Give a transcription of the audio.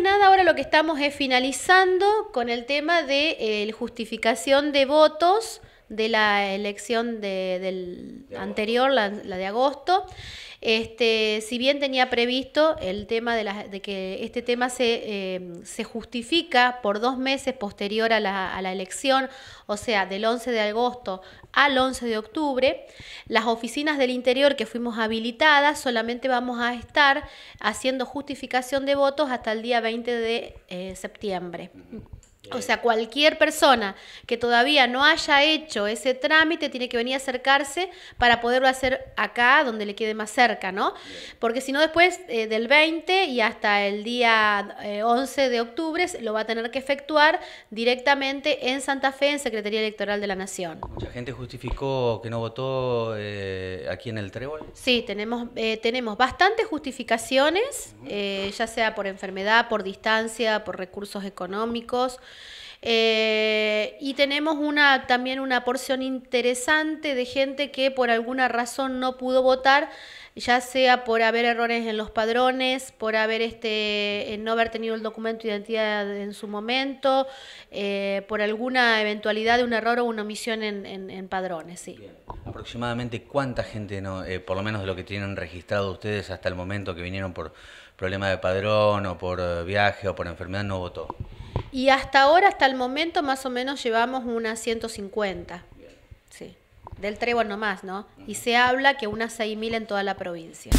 nada ahora lo que estamos es finalizando con el tema de la eh, justificación de votos de la elección de, del anterior, la, de agosto. Este, si bien tenía previsto el tema de, de que este tema eh, se, justifica por dos meses posterior a la, a la elección, o sea, del 11 de agosto al 11 de octubre, las oficinas del interior que fuimos habilitadas solamente vamos a estar haciendo justificación de votos hasta el día 20 de eh, septiembre. O sea, cualquier persona que todavía no haya hecho ese trámite tiene que venir a acercarse para poderlo hacer acá, donde le quede más cerca, ¿no? Porque si no, después eh, del 20 y hasta el día 11 eh, de octubre lo va a tener que efectuar directamente en Santa Fe, en Secretaría Electoral de la Nación. ¿Mucha gente justificó que no votó eh, aquí en el Trébol? Sí, tenemos, tenemos bastantes justificaciones, ya sea por enfermedad, por distancia, por recursos económicos. Eh, y tenemos una, también una porción interesante de gente que por alguna razón no pudo votar, ya sea por haber errores en los padrones, por haber este, no haber tenido el documento de identidad en su momento, eh, por alguna eventualidad de un error o una omisión en, en, padrones. Sí. Aproximadamente cuánta gente, no, eh, por lo menos de lo que tienen registrado ustedes hasta el momento que vinieron por problema de padrón o por viaje o por enfermedad, no votó. Y hasta ahora, hasta el momento, más o menos llevamos unas 150. Sí. Del trébol nomás, ¿no? Y se habla que unas 6.000 en toda la provincia.